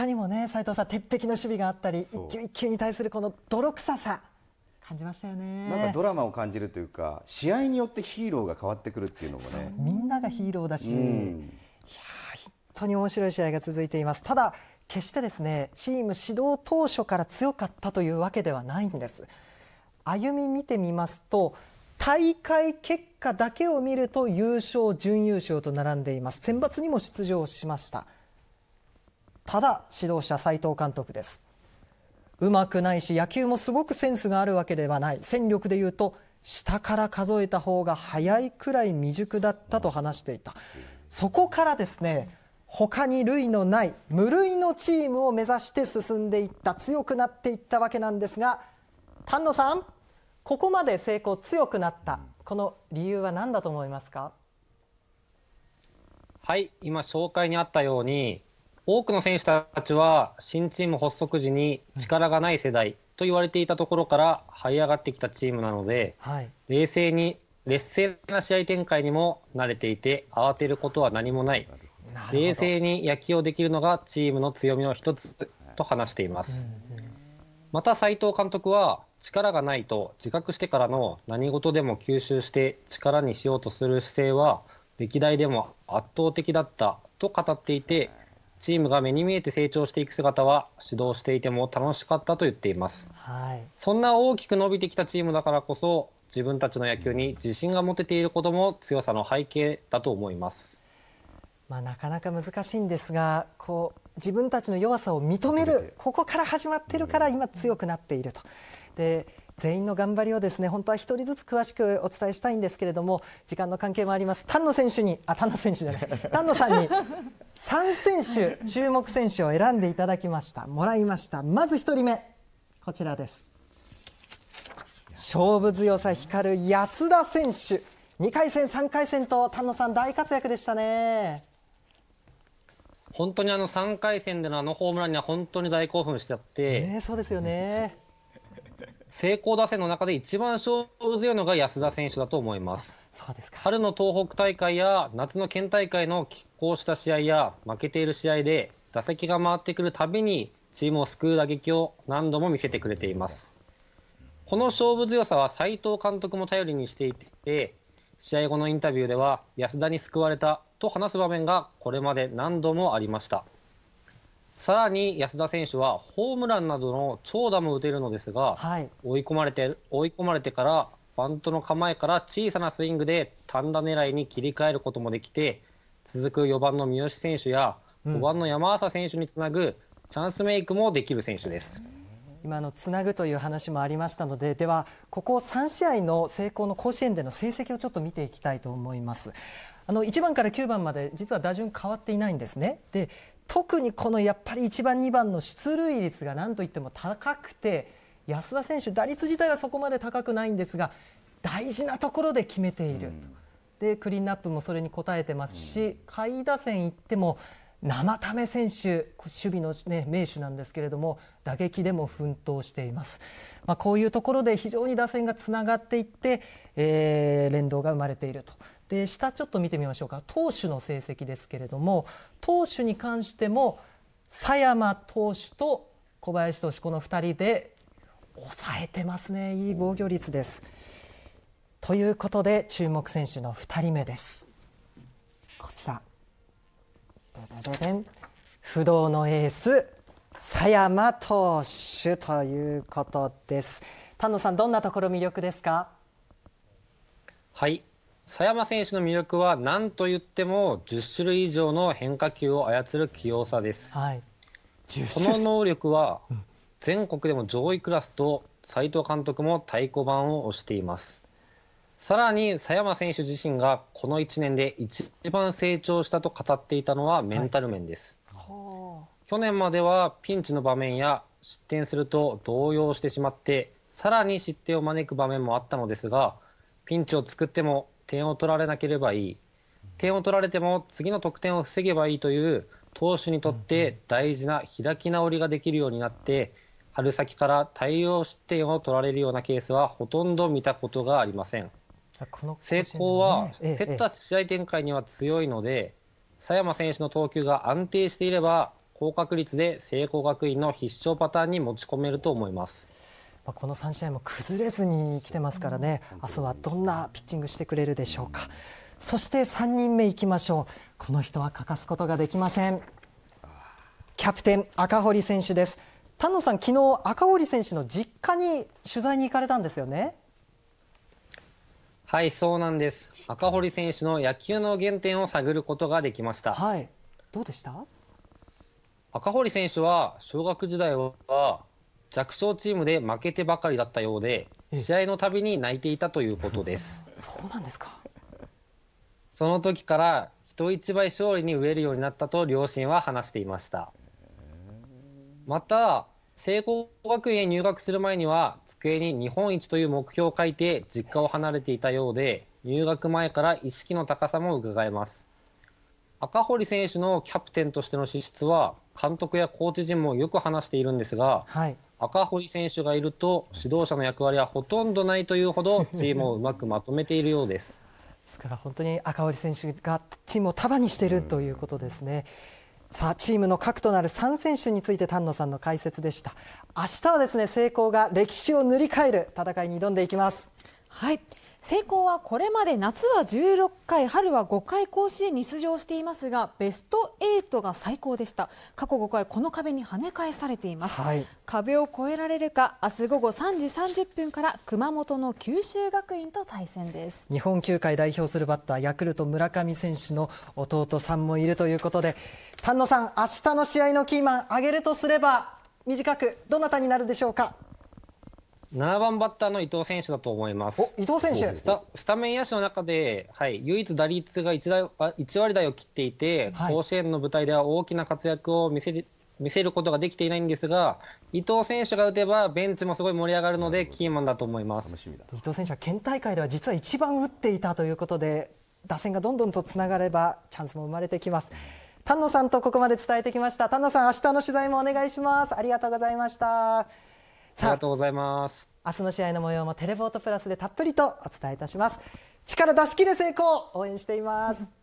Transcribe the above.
他にもね斉藤さん鉄壁の守備があったり一球一球に対するこの泥臭さ感じましたよねなんかドラマを感じるというか試合によってヒーローが変わってくるっていうのもねみんながヒーローだし、うん、いや本当に面白い試合が続いていますただ決してですねチーム指導当初から強かったというわけではないんです歩み見てみますと大会結果だけを見ると優勝準優勝と並んでいます選抜にも出場しましたただ指導者斎藤監督ですうまくないし野球もすごくセンスがあるわけではない戦力でいうと下から数えた方が早いくらい未熟だったと話していたそこからですね他に類のない無類のチームを目指して進んでいった強くなっていったわけなんですが丹野さんここまで成功強くなったこの理由は何だと思いますかはい今紹介にあったように多くの選手たちは新チーム発足時に力がない世代と言われていたところから這い上がってきたチームなので、はい、冷静に劣勢な試合展開にも慣れていて慌てることは何もない冷静に野球をできるのがチームの強みの一つと話しています、うんうん、また斉藤監督は力がないと自覚してからの何事でも吸収して力にしようとする姿勢は歴代でも圧倒的だったと語っていてチームが目に見えて成長していく姿は指導していても楽しかったと言っています、はい、そんな大きく伸びてきたチームだからこそ自分たちの野球に自信が持てていることも強さの背景だと思います、まあ、なかなか難しいんですがこう自分たちの弱さを認めるここから始まってるから今強くなっていると。で全員の頑張りをですね本当は1人ずつ詳しくお伝えしたいんですけれども時間の関係もあります丹野選手にあ丹野選手じゃない 丹野さんに3選手注目選手を選んでいただきましたもらいましたまず1人目こちらです勝負強さ光る安田選手2回戦3回戦と丹野さん大活躍でしたね本当にあの3回戦でのあのホームランには本当に大興奮しちゃって、ね、そうですよね成功打線の中で一番勝負強いのが安田選手だと思いますそうですか春の東北大会や夏の県大会の拮抗した試合や負けている試合で打席が回ってくるたびにチームを救う打撃を何度も見せてくれていますこの勝負強さは斉藤監督も頼りにしていて試合後のインタビューでは安田に救われたと話す場面がこれまで何度もありましたさらに安田選手はホームランなどの長打も打てるのですが、はい、追い込まれて追い込まれてからバントの構えから小さなスイングで単打狙いに切り替えることもできて続く4番の三好選手や5番の山浅選手につなぐチャンスメイクもできる選手です。今のつなぐという話もありましたのでではここ3試合の成功の甲子園での成績をちょっと見ていきたいと思いますあの1番から9番まで実は打順変わっていないんですねで特にこのやっぱり1番、2番の出塁率がなんといっても高くて安田選手、打率自体はそこまで高くないんですが大事なところで決めている、うん、でクリーンアップもそれに応えてますし、下位打線行っても生為選手守備の、ね、名手なんですけれども打撃でも奮闘しています、まあ、こういうところで非常に打線がつながっていって、えー、連動が生まれているとで下ちょっと見てみましょうか投手の成績ですけれども投手に関しても佐山投手と小林投手この2人で抑えてますねいい防御率です。ということで注目選手の2人目です。こちら不動のエース佐山投手ということです丹野さんどんなところ魅力ですかはい佐山選手の魅力は何と言っても10種類以上の変化球を操る器用さです、はい、この能力は全国でも上位クラスと斉藤監督も太鼓判を押していますさらに佐山選手自身がこの1年で一番成長したと語っていたのはメンタル面です、はい、去年まではピンチの場面や失点すると動揺してしまってさらに失点を招く場面もあったのですがピンチを作っても点を取られなければいい点を取られても次の得点を防げばいいという投手にとって大事な開き直りができるようになって春先から大量失点を取られるようなケースはほとんど見たことがありません。この成功は、競った試合展開には強いので、佐山選手の投球が安定していれば、高確率で成功学院の必勝パターンに持ち込めると思います。まあ、この3試合も崩れずに来てますからね、明日はどんなピッチングしてくれるでしょうか。そして3人目いきましょう。この人は欠かすことができません。キャプテン赤堀選手です。丹野さん、昨日赤堀選手の実家に取材に行かれたんですよね。はい、そうなんです。赤堀選手の野球の原点を探ることができました。はい、どうでした赤堀選手は小学時代は弱小チームで負けてばかりだったようで、試合のたびに泣いていたということです。そうなんですか。その時から人一倍勝利に飢えるようになったと両親は話していました。また聖光学園入学する前には机に日本一という目標を書いて実家を離れていたようで入学前から意識の高さもうかがえます赤堀選手のキャプテンとしての資質は監督やコーチ陣もよく話しているんですが、はい、赤堀選手がいると指導者の役割はほとんどないというほどチームをうまくまとめているようですですから本当に赤堀選手がチームを束にしているということですね。うんさあチームの核となる3選手について丹野さんの解説でした明日はですね成功が歴史を塗り替える戦いに挑んでいきますはい成功はこれまで夏は16回春は5回甲子園に出場していますがベスト8が最高でした過去5回この壁に跳ね返されています、はい、壁を越えられるか明日午後3時30分から熊本の九州学院と対戦です日本球界代表するバッターヤクルト村上選手の弟さんもいるということで丹野さん明日の試合のキーマン上げるとすれば短くどなたになるでしょうか7番バッターの伊藤選手だと思います伊藤選手スタスタメン野手の中で、はい、唯一打率が 1, 台1割台を切っていて、はい、甲子園の舞台では大きな活躍を見せる見せることができていないんですが伊藤選手が打てばベンチもすごい盛り上がるのでキーマンだと思います伊藤選手は県大会では実は一番打っていたということで打線がどんどんとつながればチャンスも生まれてきます丹野さんとここまで伝えてきました丹野さん明日の取材もお願いしますありがとうございましたありがとうございます明日の試合の模様もテレポートプラスでたっぷりとお伝えいたします力出し切れ成功応援しています